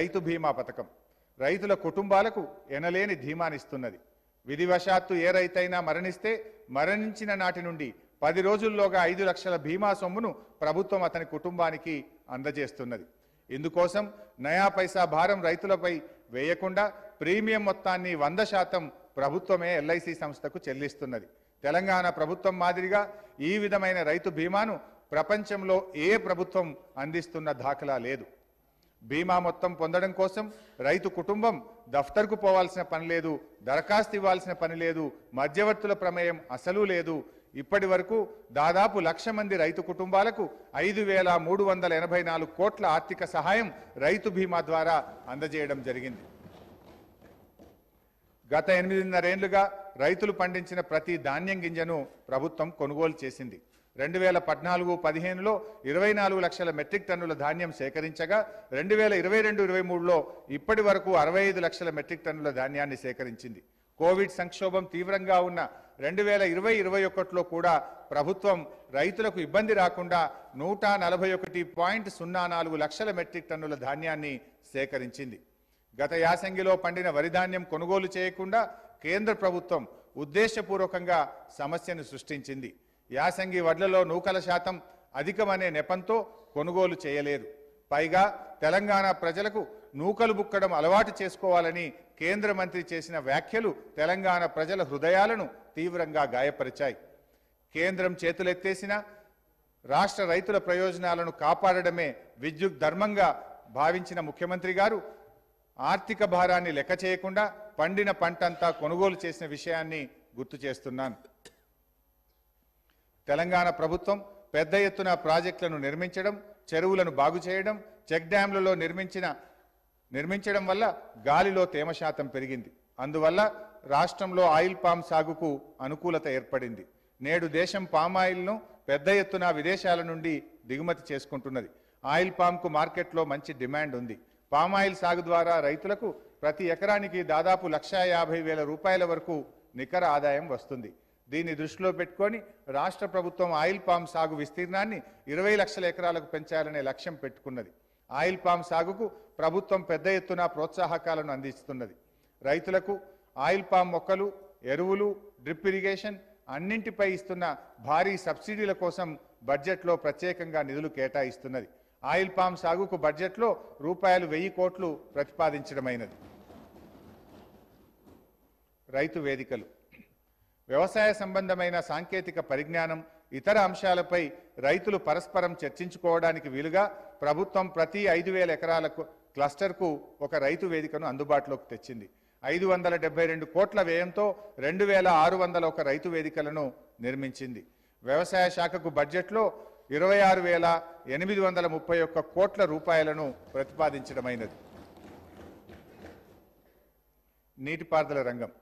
రైతు బీమా పథకం రైతుల కుటుంబాలకు ఎనలేని ధీమానిస్తున్నది విధివశాత్తు ఏ రైతైనా మరణిస్తే మరణించిన నాటి నుండి పది రోజుల్లోగా ఐదు లక్షల బీమా సొమ్మును ప్రభుత్వం అతని కుటుంబానికి అందజేస్తున్నది ఇందుకోసం నయా పైసా భారం రైతులపై వేయకుండా ప్రీమియం మొత్తాన్ని వంద శాతం ప్రభుత్వమే ఎల్ఐసి సంస్థకు చెల్లిస్తున్నది తెలంగాణ ప్రభుత్వం మాదిరిగా ఈ విధమైన రైతు బీమాను ప్రపంచంలో ఏ ప్రభుత్వం అందిస్తున్న దాఖలా లేదు బీమా మొత్తం పొందడం కోసం రైతు కుటుంబం దఫ్తర్కు పోవాల్సిన పని లేదు దరఖాస్తు ఇవ్వాల్సిన పని లేదు మధ్యవర్తుల ప్రమేయం అసలు లేదు ఇప్పటి వరకు దాదాపు లక్ష మంది రైతు కుటుంబాలకు ఐదు వేల మూడు వందల ఎనభై నాలుగు కోట్ల ఆర్థిక సహాయం రైతు బీమా ద్వారా అందజేయడం జరిగింది గత ఎనిమిదిన్నరేళ్లుగా రైతులు పండించిన ప్రతి ధాన్యం గింజను ప్రభుత్వం కొనుగోలు చేసింది రెండు వేల పద్నాలుగు పదిహేనులో ఇరవై నాలుగు లక్షల మెట్రిక్ టన్నుల ధాన్యం సేకరించగా రెండు వేల ఇరవై రెండు ఇరవై మూడులో ఇప్పటి వరకు అరవై ఐదు లక్షల మెట్రిక్ టన్నుల ధాన్యాన్ని సేకరించింది కోవిడ్ సంక్షోభం తీవ్రంగా ఉన్న రెండు వేల ఇరవై ఇరవై ఒకటిలో కూడా ప్రభుత్వం రైతులకు ఇబ్బంది రాకుండా నూట నలభై ఒకటి పాయింట్ సున్నా నాలుగు లక్షల మెట్రిక్ టన్నుల ధాన్యాన్ని సేకరించింది గత యాసంగిలో పండిన వరిధాన్యం కొనుగోలు చేయకుండా కేంద్ర ప్రభుత్వం ఉద్దేశపూర్వకంగా సమస్యను సృష్టించింది యాసంగి వడ్లలో నూకల శాతం అధికమనే నెపంతో కొనుగోలు చేయలేదు పైగా తెలంగాణ ప్రజలకు నూకలు బుక్కడం అలవాటు చేసుకోవాలని కేంద్ర మంత్రి చేసిన వ్యాఖ్యలు తెలంగాణ ప్రజల హృదయాలను తీవ్రంగా గాయపరిచాయి కేంద్రం చేతులెత్తేసిన రాష్ట్ర రైతుల ప్రయోజనాలను కాపాడడమే విద్యుత్ ధర్మంగా భావించిన ముఖ్యమంత్రి గారు ఆర్థిక భారాన్ని లెక్క చేయకుండా పండిన పంటంతా కొనుగోలు చేసిన విషయాన్ని గుర్తు చేస్తున్నాను తెలంగాణ ప్రభుత్వం పెద్ద ఎత్తున ప్రాజెక్టులను నిర్మించడం చెరువులను బాగు చేయడం చెక్ డ్యాంలలో నిర్మించిన నిర్మించడం వల్ల గాలిలో తేమ శాతం పెరిగింది అందువల్ల రాష్ట్రంలో ఆయిల్ పామ్ సాగుకు అనుకూలత ఏర్పడింది నేడు దేశం పామాయిల్ను పెద్ద ఎత్తున విదేశాల నుండి దిగుమతి చేసుకుంటున్నది ఆయిల్ పామ్కు మార్కెట్లో మంచి డిమాండ్ ఉంది పామాయిల్ సాగు ద్వారా రైతులకు ప్రతి ఎకరానికి దాదాపు లక్షా యాభై వేల రూపాయల వరకు నికర ఆదాయం వస్తుంది దీన్ని దృష్టిలో పెట్టుకొని రాష్ట్ర ప్రభుత్వం ఆయిల్ పామ్ సాగు విస్తీర్ణాన్ని ఇరవై లక్షల ఎకరాలకు పెంచాలనే లక్ష్యం పెట్టుకున్నది ఆయిల్ పామ్ సాగుకు ప్రభుత్వం పెద్ద ఎత్తున ప్రోత్సాహకాలను అందిస్తున్నది రైతులకు ఆయిల్ పామ్ మొక్కలు ఎరువులు డ్రిప్ ఇరిగేషన్ అన్నింటిపై ఇస్తున్న భారీ సబ్సిడీల కోసం బడ్జెట్లో ప్రత్యేకంగా నిధులు కేటాయిస్తున్నది ఆయిల్ పామ్ సాగుకు బడ్జెట్లో రూపాయలు వెయ్యి కోట్లు ప్రతిపాదించడమైనది రైతు వేదికలు వ్యవసాయ సంబంధమైన సాంకేతిక పరిజ్ఞానం ఇతర అంశాలపై రైతులు పరస్పరం చర్చించుకోవడానికి వీలుగా ప్రభుత్వం ప్రతి ఐదు వేల ఎకరాలకు క్లస్టర్కు ఒక రైతు వేదికను అందుబాటులోకి తెచ్చింది ఐదు వందల డెబ్బై రెండు కోట్ల వ్యయంతో రెండు వేల ఆరు వందల ఒక రైతు వేదికలను నిర్మించింది వ్యవసాయ శాఖకు బడ్జెట్లో ఇరవై ఆరు వేల ఎనిమిది వందల ముప్పై ఒక్క కోట్ల రూపాయలను ప్రతిపాదించడమైనది నీటిపారుదల రంగం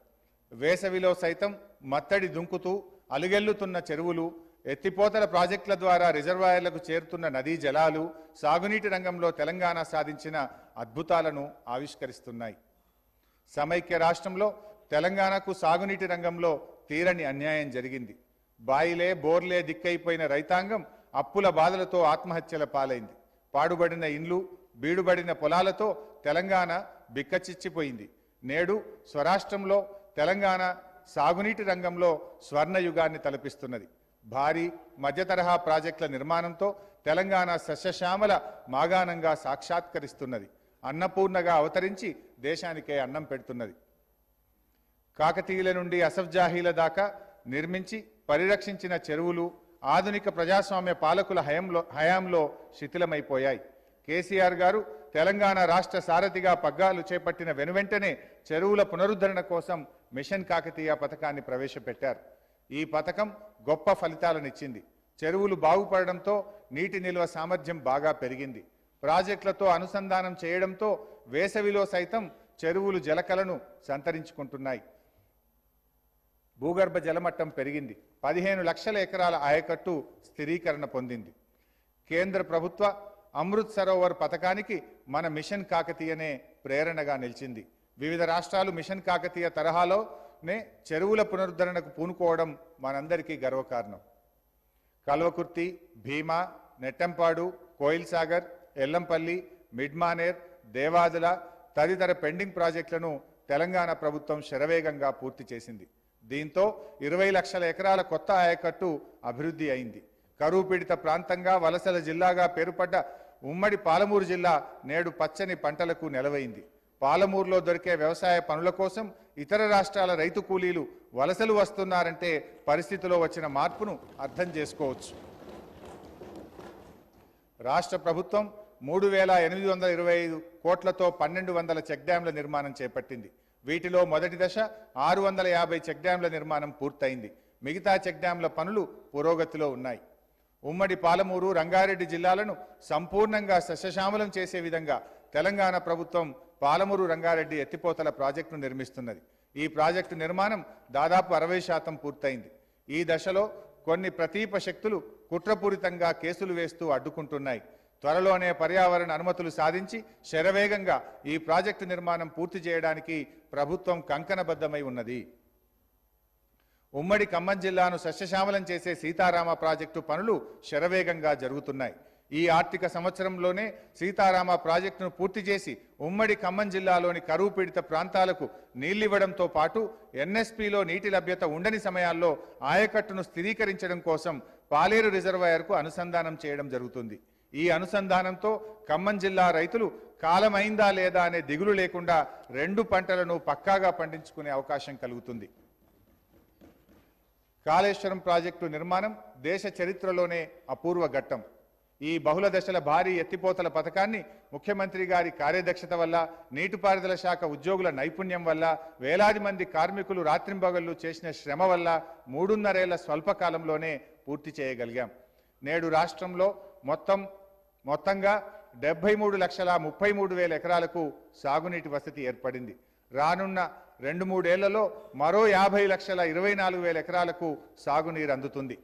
వేసవిలో సైతం మత్తడి దుంకుతూ అలుగెల్లుతున్న చెరువులు ఎత్తిపోతల ప్రాజెక్టుల ద్వారా రిజర్వాయర్లకు చేరుతున్న నదీ జలాలు సాగునీటి రంగంలో తెలంగాణ సాధించిన అద్భుతాలను ఆవిష్కరిస్తున్నాయి సమైక్య రాష్ట్రంలో తెలంగాణకు సాగునీటి రంగంలో తీరని అన్యాయం జరిగింది బాయిలే బోర్లే దిక్కైపోయిన రైతాంగం అప్పుల బాధలతో ఆత్మహత్యల పాలైంది పాడుబడిన ఇండ్లు బీడుబడిన పొలాలతో తెలంగాణ బిక్కచిచ్చిపోయింది నేడు స్వరాష్ట్రంలో తెలంగాణ సాగునీటి రంగంలో స్వర్ణయుగాన్ని తలపిస్తున్నది భారీ మధ్యతరహా ప్రాజెక్టుల నిర్మాణంతో తెలంగాణ సస్యశ్యామల మాగాణంగా సాక్షాత్కరిస్తున్నది అన్నపూర్ణగా అవతరించి దేశానికే అన్నం పెడుతున్నది కాకతీయుల నుండి అసఫ్జాహీల దాకా నిర్మించి పరిరక్షించిన చెరువులు ఆధునిక ప్రజాస్వామ్య పాలకుల హయంలో హయాంలో శిథిలమైపోయాయి కేసీఆర్ గారు తెలంగాణ రాష్ట్ర సారథిగా పగ్గాలు చేపట్టిన వెనువెంటనే చెరువుల పునరుద్ధరణ కోసం మిషన్ కాకతీయ పథకాన్ని ప్రవేశపెట్టారు ఈ పథకం గొప్ప ఫలితాలనిచ్చింది చెరువులు బాగుపడడంతో నీటి నిల్వ సామర్థ్యం బాగా పెరిగింది ప్రాజెక్టులతో అనుసంధానం చేయడంతో వేసవిలో సైతం చెరువులు జలకలను సంతరించుకుంటున్నాయి భూగర్భ జలమట్టం పెరిగింది పదిహేను లక్షల ఎకరాల ఆయకట్టు స్థిరీకరణ పొందింది కేంద్ర ప్రభుత్వ అమృత్ సరోవర్ పథకానికి మన మిషన్ కాకతీయనే ప్రేరణగా నిలిచింది వివిధ రాష్ట్రాలు మిషన్ కాకతీయ తరహాలోనే చెరువుల పునరుద్ధరణకు పూనుకోవడం మనందరికీ గర్వకారణం కల్వకుర్తి భీమా నెట్టంపాడు కోయిల్ సాగర్ ఎల్లంపల్లి మిడ్మానేర్ దేవాదుల తదితర పెండింగ్ ప్రాజెక్టులను తెలంగాణ ప్రభుత్వం శరవేగంగా పూర్తి చేసింది దీంతో ఇరవై లక్షల ఎకరాల కొత్త ఆయకట్టు అభివృద్ధి అయింది కరువు పీడిత ప్రాంతంగా వలసల జిల్లాగా పేరుపడ్డ ఉమ్మడి పాలమూరు జిల్లా నేడు పచ్చని పంటలకు నెలవైంది పాలమూరులో దొరికే వ్యవసాయ పనుల కోసం ఇతర రాష్ట్రాల రైతు కూలీలు వలసలు వస్తున్నారంటే పరిస్థితిలో వచ్చిన మార్పును అర్థం చేసుకోవచ్చు రాష్ట్ర ప్రభుత్వం మూడు వేల ఎనిమిది వందల ఇరవై ఐదు కోట్లతో పన్నెండు వందల చెక్ డ్యాంల నిర్మాణం చేపట్టింది వీటిలో మొదటి దశ ఆరు వందల యాభై చెక్ డ్యాంల నిర్మాణం పూర్తయింది మిగతా చెక్ డ్యాంల పనులు పురోగతిలో ఉన్నాయి ఉమ్మడి పాలమూరు రంగారెడ్డి జిల్లాలను సంపూర్ణంగా సస్యశ్యామలం చేసే విధంగా తెలంగాణ ప్రభుత్వం పాలమూరు రంగారెడ్డి ఎత్తిపోతల ప్రాజెక్టును నిర్మిస్తున్నది ఈ ప్రాజెక్టు నిర్మాణం దాదాపు అరవై శాతం పూర్తయింది ఈ దశలో కొన్ని ప్రతీప శక్తులు కుట్రపూరితంగా కేసులు వేస్తూ అడ్డుకుంటున్నాయి త్వరలోనే పర్యావరణ అనుమతులు సాధించి శరవేగంగా ఈ ప్రాజెక్టు నిర్మాణం పూర్తి చేయడానికి ప్రభుత్వం కంకణబద్ధమై ఉన్నది ఉమ్మడి ఖమ్మం జిల్లాను సస్యశ్యామలం చేసే సీతారామ ప్రాజెక్టు పనులు శరవేగంగా జరుగుతున్నాయి ఈ ఆర్థిక సంవత్సరంలోనే సీతారామ ప్రాజెక్టును పూర్తి చేసి ఉమ్మడి ఖమ్మం జిల్లాలోని కరువు పీడిత ప్రాంతాలకు నీళ్లివ్వడంతో పాటు ఎన్ఎస్పిలో నీటి లభ్యత ఉండని సమయాల్లో ఆయకట్టును స్థిరీకరించడం కోసం పాలేరు రిజర్వాయర్కు అనుసంధానం చేయడం జరుగుతుంది ఈ అనుసంధానంతో ఖమ్మం జిల్లా రైతులు కాలమైందా లేదా అనే దిగులు లేకుండా రెండు పంటలను పక్కాగా పండించుకునే అవకాశం కలుగుతుంది కాళేశ్వరం ప్రాజెక్టు నిర్మాణం దేశ చరిత్రలోనే అపూర్వ ఘట్టం ఈ బహుళ దశల భారీ ఎత్తిపోతల పథకాన్ని ముఖ్యమంత్రి గారి కార్యదక్షత వల్ల నీటిపారుదల శాఖ ఉద్యోగుల నైపుణ్యం వల్ల వేలాది మంది కార్మికులు రాత్రింబగళ్ళు చేసిన శ్రమ వల్ల మూడున్నరేళ్ల స్వల్పకాలంలోనే పూర్తి చేయగలిగాం నేడు రాష్ట్రంలో మొత్తం మొత్తంగా డెబ్బై మూడు లక్షల ముప్పై మూడు వేల ఎకరాలకు సాగునీటి వసతి ఏర్పడింది రానున్న రెండు మూడేళ్లలో మరో యాభై లక్షల ఇరవై నాలుగు వేల ఎకరాలకు సాగునీరు అందుతుంది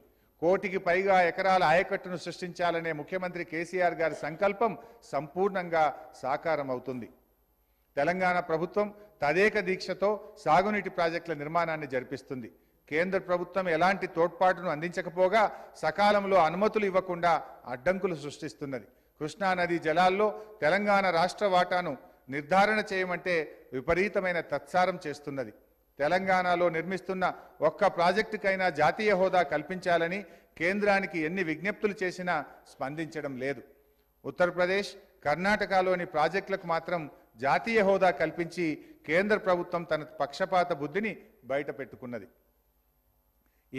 కోటికి పైగా ఎకరాల ఆయకట్టును సృష్టించాలనే ముఖ్యమంత్రి కేసీఆర్ గారి సంకల్పం సంపూర్ణంగా సాకారం అవుతుంది తెలంగాణ ప్రభుత్వం తదేక దీక్షతో సాగునీటి ప్రాజెక్టుల నిర్మాణాన్ని జరిపిస్తుంది కేంద్ర ప్రభుత్వం ఎలాంటి తోడ్పాటును అందించకపోగా సకాలంలో అనుమతులు ఇవ్వకుండా అడ్డంకులు సృష్టిస్తున్నది కృష్ణానది జలాల్లో తెలంగాణ రాష్ట్ర వాటాను నిర్ధారణ చేయమంటే విపరీతమైన తత్సారం చేస్తున్నది తెలంగాణలో నిర్మిస్తున్న ఒక్క ప్రాజెక్టుకైనా జాతీయ హోదా కల్పించాలని కేంద్రానికి ఎన్ని విజ్ఞప్తులు చేసినా స్పందించడం లేదు ఉత్తరప్రదేశ్ కర్ణాటకలోని ప్రాజెక్టులకు మాత్రం జాతీయ హోదా కల్పించి కేంద్ర ప్రభుత్వం తన పక్షపాత బుద్ధిని బయటపెట్టుకున్నది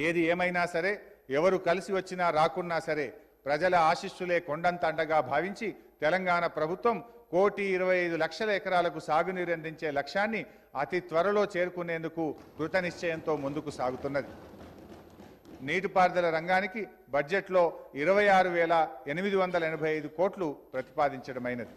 ఏది ఏమైనా సరే ఎవరు కలిసి వచ్చినా రాకున్నా సరే ప్రజల ఆశిస్సులే కొండంత అండగా భావించి తెలంగాణ ప్రభుత్వం కోటి ఇరవై ఐదు లక్షల ఎకరాలకు సాగునీరు అందించే లక్ష్యాన్ని అతి త్వరలో చేరుకునేందుకు కృత నిశ్చయంతో ముందుకు సాగుతున్నది నీటిపారుదల రంగానికి బడ్జెట్లో ఇరవై ఆరు వేల ఎనిమిది వందల ఎనభై ఐదు కోట్లు ప్రతిపాదించడమైనది